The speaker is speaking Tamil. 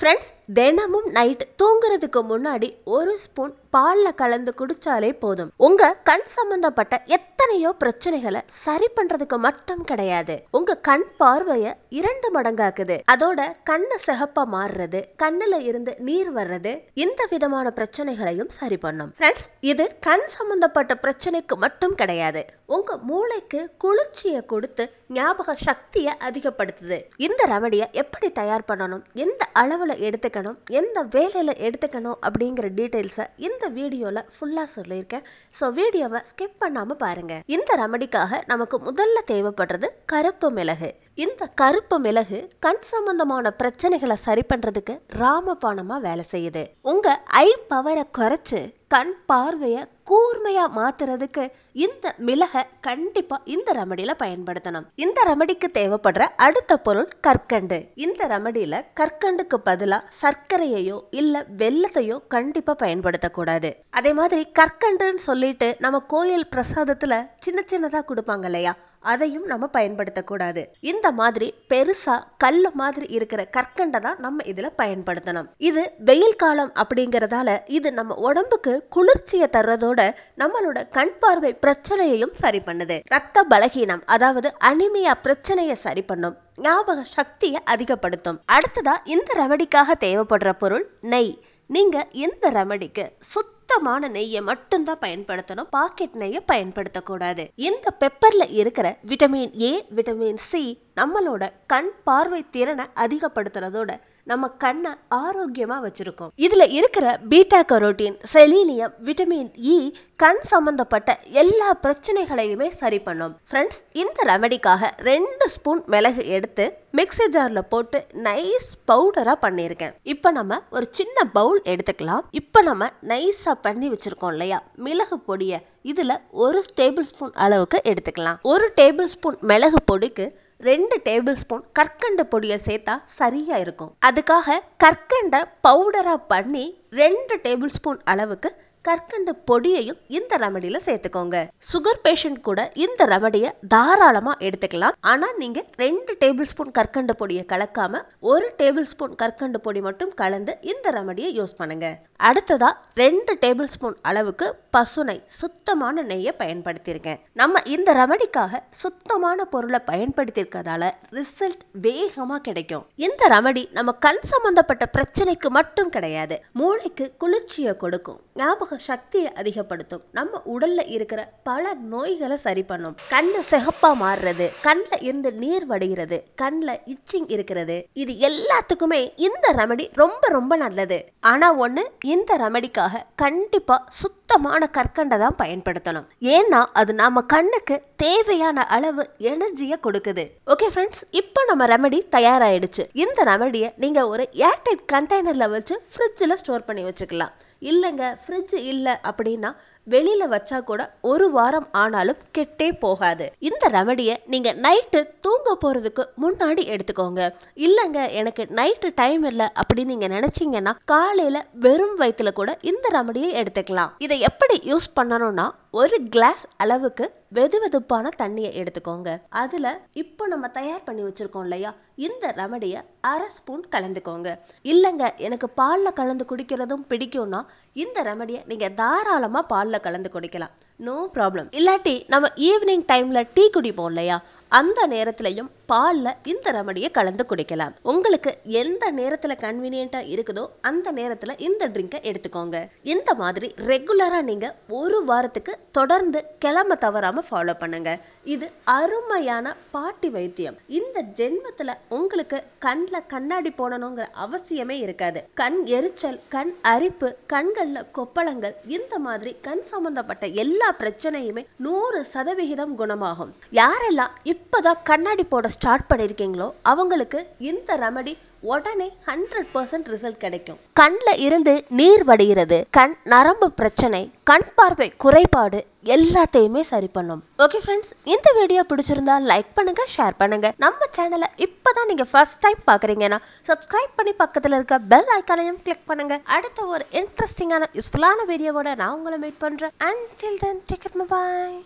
ஃப்ரெண்ட்ஸ் தினமும் நைட் தூங்குறதுக்கு முன்னாடி ஒரு ஸ்பூன் பாலில் கலந்து குடித்தாலே போதும் உங்கள் கண் சம்மந்தப்பட்ட எத்தனை எத்தனையோ பிரச்சனைகளை சரி பண்றதுக்கு மட்டும் கிடையாது உங்க கண் பார்வைய இரண்டு மடங்காக்குது அதோட கண்ண சிகப்பா மாறுறது கண்ணுல இருந்து நீர் வர்றது இந்த விதமான பிரச்சனைகளையும் சரி பண்ணும் ஃப்ரெண்ட்ஸ் இது கண் சம்பந்தப்பட்ட பிரச்சனைக்கு மட்டும் கிடையாது உங்க மூளைக்கு குளிர்ச்சியை கொடுத்து ஞாபக சக்தியை அதிகப்படுத்துது இந்த ரவடிய எப்படி தயார் பண்ணணும் எந்த அளவுல எடுத்துக்கணும் எந்த வேலையில எடுத்துக்கணும் அப்படிங்கிற டீட்டெயில்ஸை இந்த வீடியோல ஃபுல்லா சொல்லியிருக்கேன் ஸோ வீடியோவை ஸ்கிப் பண்ணாம பாருங்க செய்யலாங்க இந்த ரெமடிக்காக நமக்கு முதல்ல தேவைப்படுறது கருப்பு மிளகு இந்த கருப்பு மிளகு கண் சம்பந்தமான பிரச்சனைகளை சரி பண்றதுக்கு ராமபானமா வேலை செய்யுது உங்க ஐ பவரை குறைச்சு கண் பார்வையை கூர்மையாக மாத்துறதுக்கு இந்த மிளகை கண்டிப்பாக இந்த ரெமடியில் பயன்படுத்தணும் இந்த ரெமடிக்கு தேவைப்படுற அடுத்த பொருள் கற்கண்டு இந்த ரெமடியில் கற்கண்டுக்கு பதிலாக சர்க்கரையையோ இல்லை வெள்ளத்தையோ கண்டிப்பாக பயன்படுத்தக்கூடாது அதே மாதிரி கற்கண்டுன்னு சொல்லிட்டு நம்ம கோயில் பிரசாதத்தில் சின்ன சின்னதாக கொடுப்பாங்க இல்லையா அதையும் நம்ம பயன்படுத்தக்கூடாது இந்த மாதிரி பெருசா கல் மாதிரி இருக்கிற கற்கண்டை தான் நம்ம இதுல பயன்படுத்தணும் இது வெயில் காலம் அப்படிங்கறதால இது நம்ம உடம்புக்கு குளிர்ச்சியை தர்றதோட நம்மளோட கண் பார்வை பிரச்சனையையும் சரி பண்ணுது ரத்த பலகீனம் அதாவது அனிமியா பிரச்சனையை சரி பண்ணும் ஞாபக சக்தியை அதிகப்படுத்தும் அடுத்ததா இந்த ரெமடிக்காக தேவைப்படுற பொருள் நெய் நீங்க இந்த ரெமடிக்கு சுத்த சுத்தமான நெய்யை மட்டும்தான் பயன்படுத்தணும் பாக்கெட் நெய்யை பயன்படுத்தக்கூடாது இந்த பெப்பர்ல இருக்கிற விட்டமின் ஏ விட்டமின் சி நம்மளோட கண் பார்வை திறனை அதிகப்படுத்துறதோட நம்ம கண்ணை ஆரோக்கியமா வச்சிருக்கோம் இதுல இருக்கிற beta carotene selenium vitamin E e, கண் சம்பந்தப்பட்ட எல்லா பிரச்சனைகளையுமே சரி பண்ணும் ஃப்ரெண்ட்ஸ் இந்த ரெமடிக்காக ரெண்டு ஸ்பூன் மிளகு எடுத்து மிக்சி ஜார்ல போட்டு நைஸ் பவுடரா பண்ணியிருக்கேன் இப்போ நம்ம ஒரு சின்ன பவுல் எடுத்துக்கலாம் இப்போ நம்ம நைஸா பண்ணி வச்சிருக்கோம் இல்லையா மிளகு பொடியை இதுல ஒரு டேபிள் ஸ்பூன் அளவுக்கு எடுத்துக்கலாம் ஒரு டேபிள் ஸ்பூன் மிளகு பொடிக்கு ரெண்டு ரெண்டு டேபிள் ஸ்பூன் கற்கண்ட பொடியை சேர்த்தா சரியா இருக்கும் அதுக்காக கற்கண்ட பவுடரா பண்ணி ரெண்டு டேபிள் ஸ்பூன் அளவுக்கு கற்கண்டு பொடியையும் இந்த ரெமடியில சேர்த்துக்கோங்க சுகர் பேஷண்ட் கூட இந்த ரெமடியை தாராளமா எடுத்துக்கலாம் ஆனா நீங்க ரெண்டு டேபிள் ஸ்பூன் கற்கண்டு பொடியை கலக்காம ஒரு டேபிள் ஸ்பூன் கற்கண்டு பொடி மட்டும் கலந்து இந்த ரெமடியை யூஸ் பண்ணுங்க அடுத்ததா ரெண்டு டேபிள் ஸ்பூன் அளவுக்கு பசுனை சுத்தமான நெய்யை பயன்படுத்தியிருக்கேன் நம்ம இந்த ரெமடிக்காக சுத்தமான பொருளை பயன்படுத்தியிருக்கிறதால ரிசல்ட் வேகமா கிடைக்கும் இந்த ரெமடி நம்ம கண் சம்பந்தப்பட்ட பிரச்சனைக்கு மட்டும் கிடையாது மூளைக்கு குளிர்ச்சியை கொடுக்கும் ஞாபகம் ஞாபக சக்தியை அதிகப்படுத்தும் நம்ம உடல்ல இருக்கிற பல நோய்களை சரி பண்ணும் கண்ணு சிகப்பா மாறுறது கண்ல இருந்து நீர் வடிகிறது கண்ல இச்சிங் இருக்கிறது இது எல்லாத்துக்குமே இந்த ரெமடி ரொம்ப ரொம்ப நல்லது ஆனா ஒண்ணு இந்த ரெமடிக்காக கண்டிப்பா சுத்தமான கற்கண்டை தான் பயன்படுத்தணும் ஏன்னா அது நாம கண்ணுக்கு தேவையான அளவு எனர்ஜியை கொடுக்குது ஓகே ஃப்ரெண்ட்ஸ் இப்போ நம்ம ரெமடி தயாராயிடுச்சு இந்த ரெமடியை நீங்க ஒரு ஏர்டைட் கண்டெய்னர்ல வச்சு ஃப்ரிட்ஜில் ஸ்டோர் பண்ணி வச்சுக்கலாம் இல்லைங்க ஃப்ரிட்ஜ் இல்லை அப்படின்னா வெளியில வச்சா கூட ஒரு வாரம் ஆனாலும் கெட்டே போகாது இந்த ரெமடியை நீங்க நைட்டு தூங்க போறதுக்கு முன்னாடி எடுத்துக்கோங்க இல்லைங்க எனக்கு நைட்டு டைம் இல்லை அப்படின்னு நீங்க நினைச்சீங்கன்னா காலையில வெறும் வயிற்றுல கூட இந்த ரெமடியை எடுத்துக்கலாம் இதை எப்படி யூஸ் பண்ணணும்னா ஒரு கிளாஸ் அளவுக்கு வெது வெதுப்பான தண்ணியை எடுத்துக்கோங்க அதுல இப்போ நம்ம தயார் பண்ணி வச்சிருக்கோம் இல்லையா இந்த ரெமடிய அரை ஸ்பூன் கலந்துக்கோங்க இல்லைங்க எனக்கு பாலில் கலந்து குடிக்கிறதும் பிடிக்கும்னா இந்த ரெமடியை நீங்க தாராளமா பாலில் கலந்து குடிக்கலாம் நோ ப்ராப்ளம் இல்லாட்டி நம்ம ஈவினிங் டைம்ல டீ குடிப்போம் இல்லையா அந்த நேரத்திலையும் பாலில் இந்த ரெமடியை கலந்து குடிக்கலாம் உங்களுக்கு எந்த நேரத்தில் கன்வீனியண்ட்டாக இருக்குதோ அந்த நேரத்தில் இந்த ட்ரிங்கை எடுத்துக்கோங்க இந்த மாதிரி ரெகுலராக நீங்கள் ஒரு வாரத்துக்கு தொடர்ந்து கிளம்ப தவறாமல் ஃபாலோ பண்ணுங்க இது அருமையான பாட்டி வைத்தியம் இந்த ஜென்மத்தில் உங்களுக்கு கண்ணில் கண்ணாடி போடணுங்கிற அவசியமே இருக்காது கண் எரிச்சல் கண் அரிப்பு கண்களில் கொப்பளங்கள் இந்த மாதிரி கண் சம்பந்தப்பட்ட எல்லா பிரச்சனையுமே நூறு சதவிகிதம் குணமாகும் யாரெல்லாம் இப்பதான் கண்ணாடி போட ஸ்டார்ட் பண்ணிருக்கீங்களோ அவங்களுக்கு இந்த ரெமடி உடனே ஹண்ட்ரட் பர்சன்ட் ரிசல்ட் கிடைக்கும் கண்ல இருந்து நீர் வடிகிறது கண் நரம்பு பிரச்சனை கண் பார்வை குறைபாடு எல்லாத்தையுமே சரி பண்ணும் ஓகே ஃப்ரெண்ட்ஸ் இந்த வீடியோ பிடிச்சிருந்தா லைக் பண்ணுங்க ஷேர் பண்ணுங்க நம்ம சேனலை இப்பதான் நீங்க ஃபர்ஸ்ட் டைம் பாக்குறீங்கன்னா சப்ஸ்கிரைப் பண்ணி பக்கத்துல இருக்க பெல் ஐக்கானையும் கிளிக் பண்ணுங்க அடுத்த ஒரு இன்ட்ரெஸ்டிங்கான யூஸ்ஃபுல்லான வீடியோவோட நான் உங்களை மீட் பண்றேன் அண்ட் டில் தென் பாய்